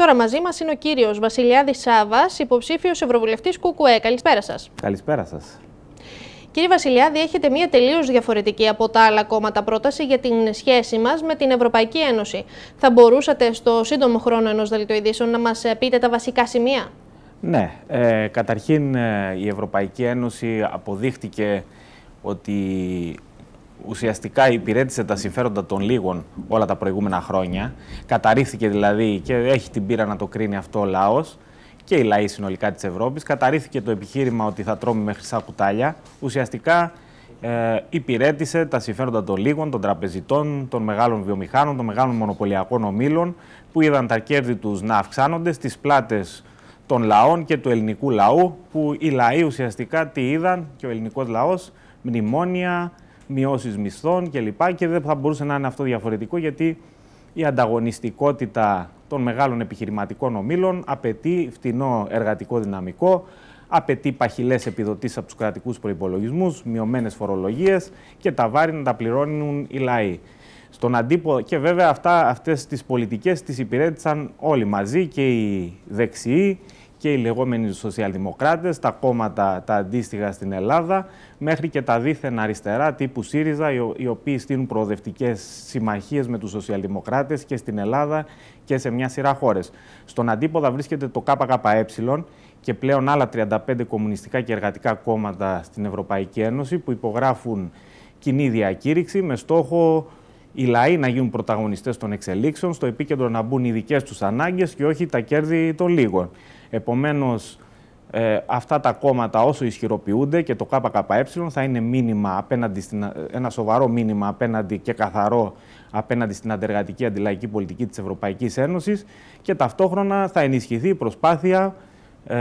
Τώρα μαζί μας είναι ο κύριος Βασιλιάδης Σάβας, υποψήφιος Ευρωβουλευτής Κούκουέ. Καλησπέρα σας. Καλησπέρα σας. Κύριε Βασιλιάδη, έχετε μία τελείως διαφορετική από τα άλλα κόμματα πρόταση για την σχέση μας με την Ευρωπαϊκή Ένωση. Θα μπορούσατε στο σύντομο χρόνο ενός δελτοειδήσεων να μας ε, πείτε τα βασικά σημεία. Ναι. Ε, καταρχήν, ε, η Ευρωπαϊκή Ένωση αποδείχτηκε ότι ουσιαστικά υπηρέτησε τα συμφέροντα των λίγων όλα τα προηγούμενα χρόνια. Καταρρίφθηκε δηλαδή και έχει την πείρα να το κρίνει αυτό ο λαός και οι λαοί συνολικά της Ευρώπης. Καταρρίφθηκε το επιχείρημα ότι θα τρώμε με χρυσά κουτάλια. Ουσιαστικά ε, υπηρέτησε τα συμφέροντα των λίγων, των τραπεζιτών, των μεγάλων βιομηχάνων, των μεγάλων μονοπωλιακών ομήλων που είδαν τα κέρδη τους να αυξάνονται στις πλάτες των λαών και του ελληνικού λαού που οι λαοί ουσιαστικά τι είδαν και ο ελληνικός λαός μνημόνια, μειώσεις μισθών κλπ. Και, και δεν θα μπορούσε να είναι αυτό διαφορετικό γιατί η ανταγωνιστικότητα των μεγάλων επιχειρηματικών ομίλων απαιτεί φτηνό εργατικό δυναμικό, απαιτεί παχυλές επιδοτήσεις από τους κρατικούς προπολογισμού, μειωμένες φορολογίες και τα βάρη να τα πληρώνουν οι λαοί. Στον αντίπο... Και βέβαια αυτά, αυτές τις πολιτικές τις υπηρέτησαν όλοι μαζί και οι δεξιοί και οι λεγόμενοι σοσιαλδημοκράτες, τα κόμματα τα αντίστοιχα στην Ελλάδα, μέχρι και τα δίθεν αριστερά τύπου ΣΥΡΙΖΑ, οι οποίοι στείλουν προοδευτικές συμμαχίες με τους σοσιαλδημοκράτες και στην Ελλάδα και σε μια σειρά χώρες. Στον αντίποδα βρίσκεται το ΚΚΕ και πλέον άλλα 35 κομμουνιστικά και εργατικά κόμματα στην Ευρωπαϊκή Ένωση που υπογράφουν κοινή διακήρυξη με στόχο οι λαοί να γίνουν πρωταγωνιστές των εξελίξεων, στο επίκεντρο να μπουν οι δικές τους ανάγκες και όχι τα κέρδη των λίγων. Επομένως, ε, αυτά τα κόμματα όσο ισχυροποιούνται και το ΚΚΕ θα είναι μήνυμα απέναντι στην, ένα σοβαρό μήνυμα απέναντι και καθαρό απέναντι στην αντεργατική αντιλαϊκή πολιτική της Ευρωπαϊκής Ένωσης και ταυτόχρονα θα ενισχυθεί η προσπάθεια ε,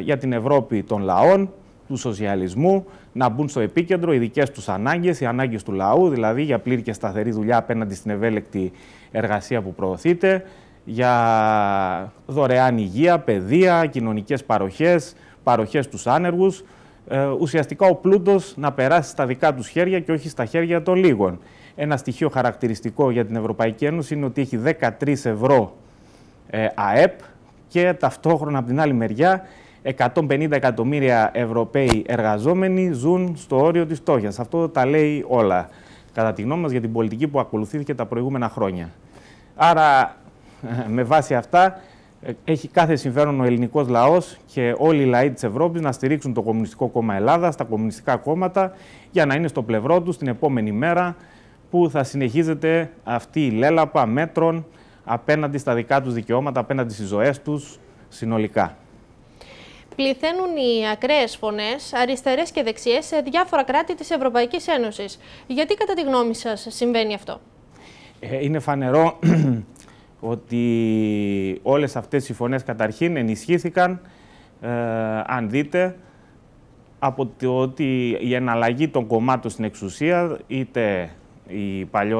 για την Ευρώπη των λαών, του σοσιαλισμού να μπουν στο επίκεντρο οι δικές τους ανάγκες, οι ανάγκες του λαού, δηλαδή για πλήρη και σταθερή δουλειά απέναντι στην ευέλικτη εργασία που προωθείται, για δωρεάν υγεία, παιδεία, κοινωνικές παροχές, παροχές στους άνεργους. Ε, ουσιαστικά ο πλούτος να περάσει στα δικά τους χέρια και όχι στα χέρια των λίγων. Ένα στοιχείο χαρακτηριστικό για την Ευρωπαϊκή Ένωση είναι ότι έχει 13 ευρώ ε, ΑΕΠ και ταυτόχρονα από την άλλη μεριά 150 εκατομμύρια Ευρωπαίοι εργαζόμενοι ζουν στο όριο της φτώχειας. Αυτό τα λέει όλα, κατά τη γνώμη μας, για την πολιτική που ακολουθήθηκε τα προηγούμενα χρόνια. Άρα, με βάση αυτά, έχει κάθε συμφέρον ο ελληνικός λαός και όλοι οι λαοί της Ευρώπης να στηρίξουν το Κομμουνιστικό Κόμμα Ελλάδας, τα κομμουνιστικά κόμματα, για να είναι στο πλευρό τους την επόμενη μέρα που θα συνεχίζεται αυτή η λέλαπα μέτρων απέναντι στα δικά τους δικαιώματα, απέναντι στις ζωές τους συνολικά. Πληθαίνουν οι ακραίες φωνές, αριστερές και δεξιές, σε διάφορα κράτη της Ευρωπαϊκής Ένωσης. Γιατί, κατά τη γνώμη σας, συμβαίνει αυτό, ε, Είναι φανερό ότι όλες αυτές οι φωνές καταρχήν ενισχύθηκαν, ε, αν δείτε, από το ότι η εναλλαγή των κομμάτων στην εξουσία, είτε η,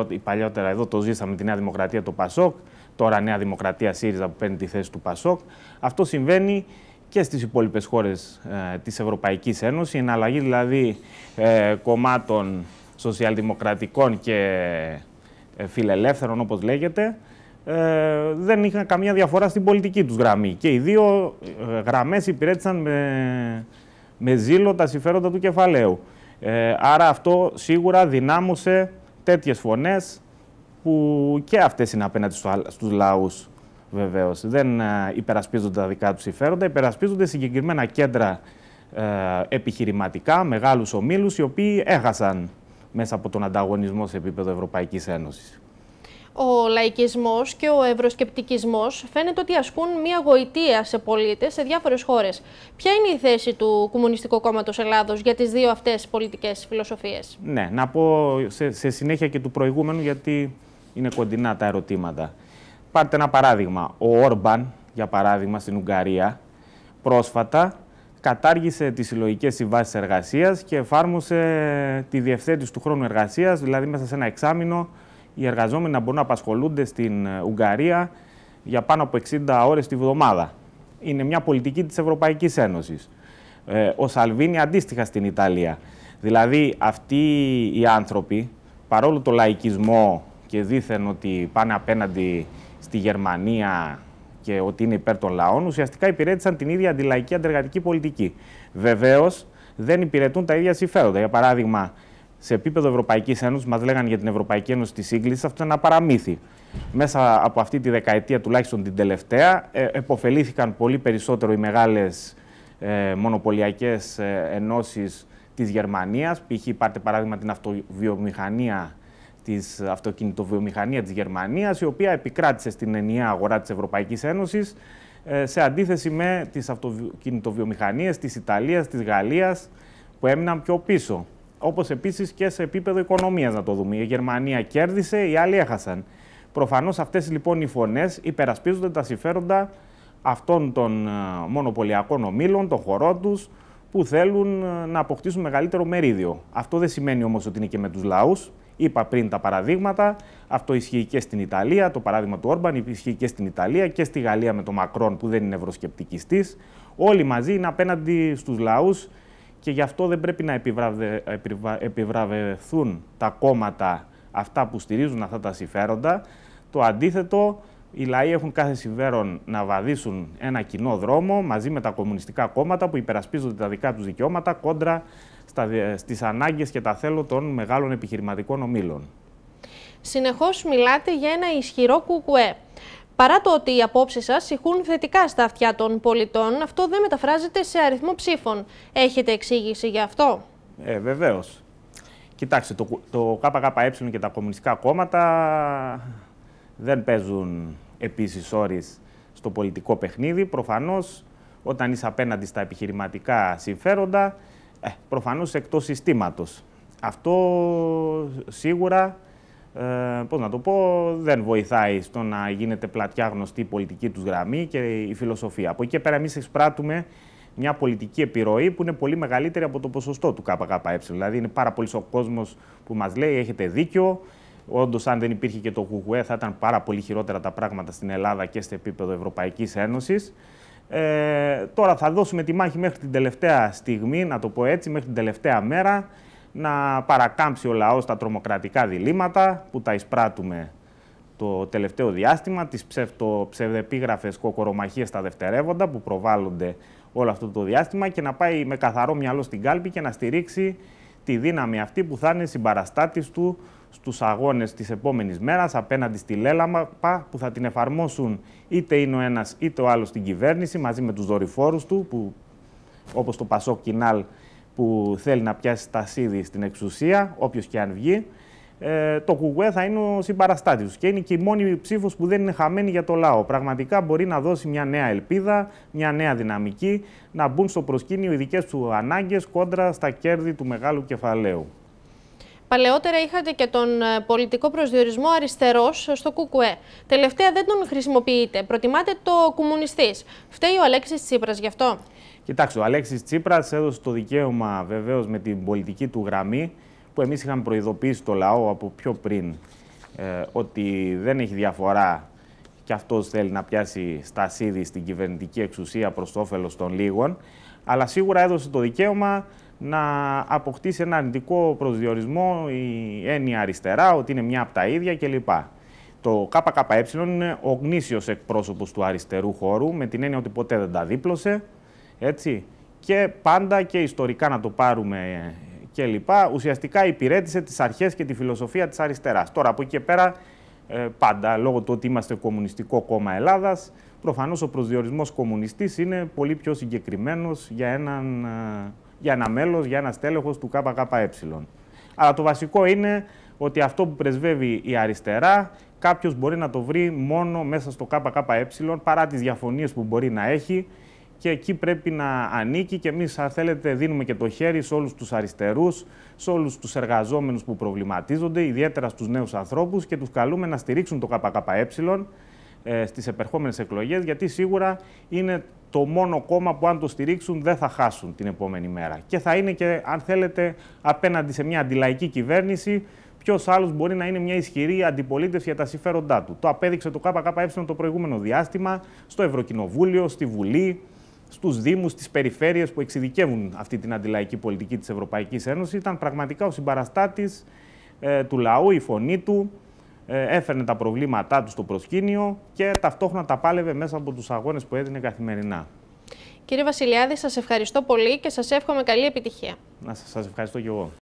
η παλιότερα εδώ το ζήσαμε τη Νέα Δημοκρατία, το ΠΑΣΟΚ, τώρα Νέα Δημοκρατία ΣΥΡΙΖΑ που παίρνει τη θέση του ΠΑΣΟΚ, αυτό συμβαίνει και στις υπόλοιπες χώρες ε, της Ευρωπαϊκής Ένωσης. Η εναλλαγή δηλαδή ε, κομμάτων σοσιαλδημοκρατικών και ε, φιλελεύθερων όπως λέγεται ε, δεν είχαν καμία διαφορά στην πολιτική τους γραμμή. Και οι δύο γραμμές υπηρέτησαν με, με ζήλο τα συμφέροντα του κεφαλαίου. άρα αυτό σίγουρα δυνάμωσε τέτοιες φωνές που και αυτές είναι απέναντι στους λαούς βεβαίως. Δεν ε, υπερασπίζονται τα δικά τους συμφέροντα, υπερασπίζονται συγκεκριμένα κέντρα ε, επιχειρηματικά, μεγάλους ομίλους, οι οποίοι έχασαν μέσα από τον ανταγωνισμό σε επίπεδο Ευρωπαϊκής Ένωσης. Ο λαϊκισμός και ο ευρωσκεπτικισμός φαίνεται ότι ασκούν μια γοητεία σε πολίτες σε διάφορες χώρες. Ποια είναι η θέση του Κομμουνιστικού κόμματος Ελλάδος για τις δύο αυτές πολιτικές φιλοσοφίες. Ναι, να πω σε, σε συνέχεια και του προηγούμενου γιατί είναι κοντινά τα ερωτήματα. Πάρτε ένα παράδειγμα. Ο Όρμπαν, για παράδειγμα, στην Ουγγαρία, πρόσφατα κατάργησε τις συλλογικές συμβάσεις εργασίας και εφάρμοσε τη διευθέτηση του χρόνου εργασίας, δηλαδή μέσα σε ένα εξάμεινο οι εργαζόμενοι να μπορούν να απασχολούνται στην Ουγγαρία για πάνω από 60 ώρες τη βδομάδα. Είναι μια πολιτική της Ευρωπαϊκής Ένωσης. Ε, ο Σαλβίνη αντίστοιχα στην Ιταλία. Δηλαδή αυτοί οι άνθρωποι, παρόλο το λαϊκισμό και δήθεν ότι πάνε απέναντι στη Γερμανία και ότι είναι υπέρ των λαών, ουσιαστικά υπηρέτησαν την ίδια αντιλαϊκή αντεργατική πολιτική. Βεβαίως δεν υπηρετούν τα ίδια συμφέροντα. Για παράδειγμα, σε επίπεδο Ευρωπαϊκής Ένωσης, μας λέγανε για την Ευρωπαϊκή Ένωση της σύγκλησης, αυτό είναι ένα παραμύθι. Μέσα από αυτή τη δεκαετία, τουλάχιστον την τελευταία, ε, εποφελήθηκαν πολύ περισσότερο οι μεγάλες μονοπωλιακές ε, ε ενώσεις της Γερμανίας. Π.χ. πάρτε παράδειγμα την αυτοβιομηχανία Της αυτοκινητοβιομηχανία της Γερμανίας, η οποία επικράτησε στην ενιαία αγορά της Ευρωπαϊκής Ένωσης ε, σε αντίθεση με τις αυτοκινητοβιομηχανίες της Ιταλίας, της Γαλλίας που έμειναν πιο πίσω. Όπως επίσης και σε επίπεδο οικονομίας να το δούμε. Η Γερμανία κέρδισε, οι άλλοι έχασαν. Προφανώς αυτές λοιπόν οι φωνές υπερασπίζονται τα συμφέροντα αυτών των ε, μονοπωλιακών ομίλων, των χωρών τους, που θέλουν ε, να αποκτήσουν μεγαλύτερο μερίδιο. Αυτό δεν σημαίνει όμως ότι είναι και με τους λαούς. Είπα πριν τα παραδείγματα. Αυτό ισχύει και στην Ιταλία. Το παράδειγμα του Όρμπαν ισχύει και στην Ιταλία και στη Γαλλία με τον Μακρόν που δεν είναι ευρωσκεπτικιστής. Όλοι μαζί είναι απέναντι στους λαούς και γι' αυτό δεν πρέπει να επιβραβευθούν τα κόμματα αυτά που στηρίζουν αυτά τα συμφέροντα. Το αντίθετο, οι λαοί έχουν κάθε συμφέρον να βαδίσουν ένα κοινό δρόμο μαζί με τα κομμουνιστικά κόμματα που υπερασπίζονται τα δικά τους δικαιώματα κόντρα στις ανάγκες και τα θέλω των μεγάλων επιχειρηματικών ομήλων. Συνεχώς μιλάτε για ένα ισχυρό κουκουέ. Παρά το ότι οι απόψεις σας ηχούν θετικά στα αυτιά των πολιτών, αυτό δεν μεταφράζεται σε αριθμό ψήφων. Έχετε εξήγηση γι' αυτό. Ε, Βεβαίως. Κοιτάξτε, το, το ΚΚΕ και τα κομμουνιστικά κόμματα δεν παίζουν επίσης όρει στο πολιτικό παιχνίδι. προφανώς, όταν είσαι απέναντι στα επιχειρηματικά συμφέροντα, ε, προφανώς εκτός συστήματος. Αυτό σίγουρα, ε, πώς να το πω, δεν βοηθάει στο να γίνεται πλατιά γνωστή η πολιτική τους γραμμή και η φιλοσοφία. Από εκεί και πέρα εμείς εξπράττουμε μια πολιτική επιρροή που είναι πολύ μεγαλύτερη από το ποσοστό του ΚΚΕ. Δηλαδή είναι πάρα πολύ ο κόσμος που μας λέει έχετε δίκιο, Όντως, αν δεν υπήρχε και το ΚΚΕ θα ήταν πάρα πολύ χειρότερα τα πράγματα στην Ελλάδα και σε επίπεδο Ευρωπαϊκής Ένωσης. Ε, τώρα θα δώσουμε τη μάχη μέχρι την τελευταία στιγμή, να το πω έτσι, μέχρι την τελευταία μέρα, να παρακάμψει ο λαός τα τρομοκρατικά διλήμματα που τα εισπράττουμε το τελευταίο διάστημα, τις ψευτο, κοκορομαχίες στα δευτερεύοντα που προβάλλονται όλο αυτό το διάστημα και να πάει με καθαρό μυαλό στην κάλπη και να στηρίξει τη δύναμη αυτή που θα είναι συμπαραστάτης του Στους αγώνες της επόμενης μέρας, απέναντι στη Λέλαμα που θα την εφαρμόσουν είτε είναι ο ένας είτε ο άλλος στην κυβέρνηση μαζί με τους δορυφόρους του που, όπως το Πασό Κινάλ που θέλει να πιάσει τα σίδη στην εξουσία όποιος και αν βγει. Ε, το Κουκουέ θα είναι ο συμπαραστάτης τους και είναι και η μόνη ψήφος που δεν είναι χαμένη για το λαό. Πραγματικά μπορεί να δώσει μια νέα ελπίδα, μια νέα δυναμική, να μπουν στο προσκήνιο οι δικές του ανάγκες κόντρα στα κέρδη του μεγάλου κεφαλαίου. Παλαιότερα είχατε και τον ε, πολιτικό προσδιορισμό αριστερός στο ΚΚΕ. Τελευταία δεν τον χρησιμοποιείτε. Προτιμάτε το κομμουνιστής. Φταίει ο Αλέξης Τσίπρας γι' αυτό. Κοιτάξτε, ο Αλέξης Τσίπρας έδωσε το δικαίωμα βεβαίως με την πολιτική του γραμμή που εμείς είχαμε προειδοποιήσει το λαό από πιο πριν ε, ότι δεν έχει διαφορά και αυτός θέλει να πιάσει στασίδι στην κυβερνητική εξουσία προς το όφελος των λίγων, αλλά σίγουρα έδωσε το δικαίωμα να αποκτήσει ένα αρνητικό προσδιορισμό η έννοια αριστερά, ότι είναι μια από τα ίδια κλπ. Το ΚΚΕ είναι ο γνήσιος εκπρόσωπος του αριστερού χώρου, με την έννοια ότι ποτέ δεν τα δίπλωσε, έτσι. Και πάντα και ιστορικά να το πάρουμε κλπ. ουσιαστικά υπηρέτησε τις αρχές και τη φιλοσοφία της αριστεράς. Τώρα από εκεί πέρα ε, πάντα λόγω του ότι είμαστε Κομμουνιστικό Κόμμα Ελλάδας, προφανώς ο προσδιορισμός κομμουνιστής είναι πολύ πιο συγκεκριμένος για, έναν, ε, για ένα μέλος, για ένα στέλεχος του ΚΚΕ. Αλλά το βασικό είναι ότι αυτό που πρεσβεύει η αριστερά, κάποιος μπορεί να το βρει μόνο μέσα στο ΚΚΕ παρά τις διαφωνίες που μπορεί να έχει και εκεί πρέπει να ανήκει και εμείς αν θέλετε δίνουμε και το χέρι σε όλους τους αριστερούς, σε όλους τους εργαζόμενους που προβληματίζονται, ιδιαίτερα στους νέους ανθρώπους και τους καλούμε να στηρίξουν το ΚΚΕ ε, στις επερχόμενες εκλογές, γιατί σίγουρα είναι το μόνο κόμμα που αν το στηρίξουν δεν θα χάσουν την επόμενη μέρα. Και θα είναι και, αν θέλετε, απέναντι σε μια αντιλαϊκή κυβέρνηση, ποιος άλλος μπορεί να είναι μια ισχυρή αντιπολίτευση για τα συμφέροντά του. Το απέδειξε το ΚΚΕ το προηγούμενο διάστημα, στο Ευρωκοινοβούλιο, στη Βουλή στους Δήμους, στις περιφέρειες που εξειδικεύουν αυτή την αντιλαϊκή πολιτική της Ευρωπαϊκής Ένωσης. Ήταν πραγματικά ο συμπαραστάτης ε, του λαού, η φωνή του. Ε, έφερνε τα προβλήματά του στο προσκήνιο και ταυτόχρονα τα πάλευε μέσα από τους αγώνες που έδινε καθημερινά. Κύριε Βασιλιάδη, σας ευχαριστώ πολύ και σας εύχομαι καλή επιτυχία. Να σας ευχαριστώ και εγώ.